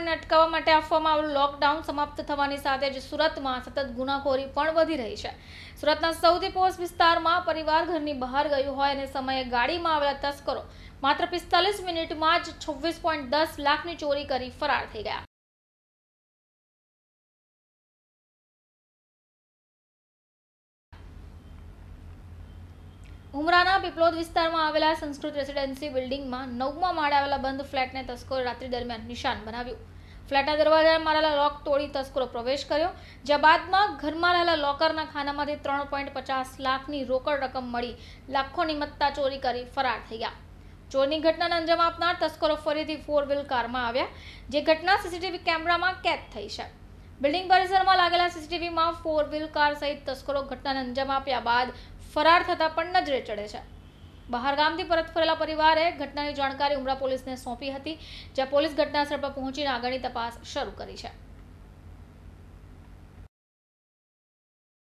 સંક્રમણને અટકાવવા માટે આપવામાં આવેલું લોકડાઉન સમાપ્ત થવાની સાથે જ સુરતમાં સતત ગુનાખોરી પણ વધી રહી છે સુરતના સૌથી પોસ્ટ વિસ્તારમાં પરિવાર ઘરની બહાર ગયું હોય અને સમયે ગાડીમાં આવેલા તસ્કરો માત્ર પિસ્તાલીસ મિનિટમાં જ છવ્વીસ પોઈન્ટ દસ લાખની ચોરી કરી ફરાર થઈ ગયા ઉમરાના પીપલોદ વિસ્તારમાં આવેલા સંસ્કૃત રેસિડેન્સી બિલ્ડિંગમાં નવમાં માળે આવેલા બંધ ફ્લેટને તસ્કરો રાત્રિ દરમિયાન નિશાન બનાવ્યું ફ્લેટના દરવાજા મારેલા લોક તોડી તસ્કરો પ્રવેશ કર્યો જ્યાં બાદમાં ઘરમાં રહેલા લોકરના ખાનામાંથી ત્રણ પોઈન્ટ પચાસ લાખની રોકડ રકમ મળી લાખોની મત્તા ચોરી કરી ફરાર થઈ ગયા ચોરની ઘટનાને અંજામ આપનાર તસ્કરો ફરીથી ફોર વ્હીલ કારમાં આવ્યા જે ઘટના સીસીટીવી કેમેરામાં કેદ થઈ છે બિલ્ડિંગ પરિસરમાં લાગેલા સીસીટીવીમાં ફોર વ્હીલ કાર સહિત તસ્કરો ઘટનાને અંજામ આપ્યા બાદ ફરાર થતાં પણ નજરે ચડે છે બહારગામથી પરત ફરેલા પરિવારે ઘટનાની જાણકારી ઉમરા પોલીસને સોંપી હતી જ્યાં પોલીસ ઘટનાસ્થળ પર પહોંચીને આગળની તપાસ શરૂ કરી છે